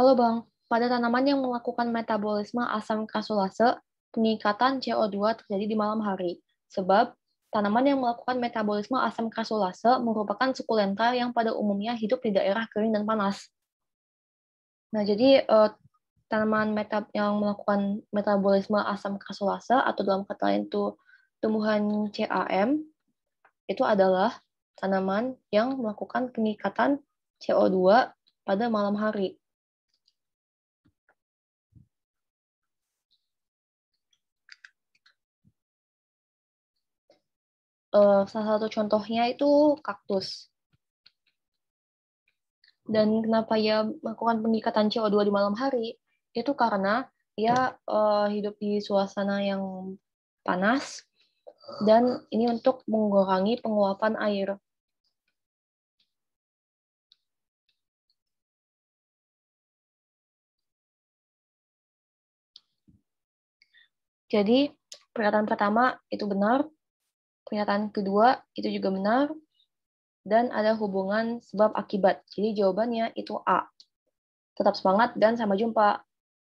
Halo Bang, pada tanaman yang melakukan metabolisme asam kasulase, peningkatan CO2 terjadi di malam hari. Sebab, tanaman yang melakukan metabolisme asam kasulase merupakan sukulenta yang pada umumnya hidup di daerah kering dan panas. Nah, jadi eh, tanaman metab yang melakukan metabolisme asam kasulase atau dalam kata lain itu tumbuhan CAM itu adalah tanaman yang melakukan pengikatan CO2 pada malam hari. uh, salah satu contohnya itu kaktus. Dan kenapa ia melakukan pengikatan CO2 di malam hari? Itu karena ia uh, hidup di suasana yang panas dan ini untuk mengurangi penguapan air. Jadi, perkataan pertama itu benar, Pernyataan kedua itu juga benar dan ada hubungan sebab akibat. Jadi jawabannya itu A. Tetap semangat dan sampai jumpa.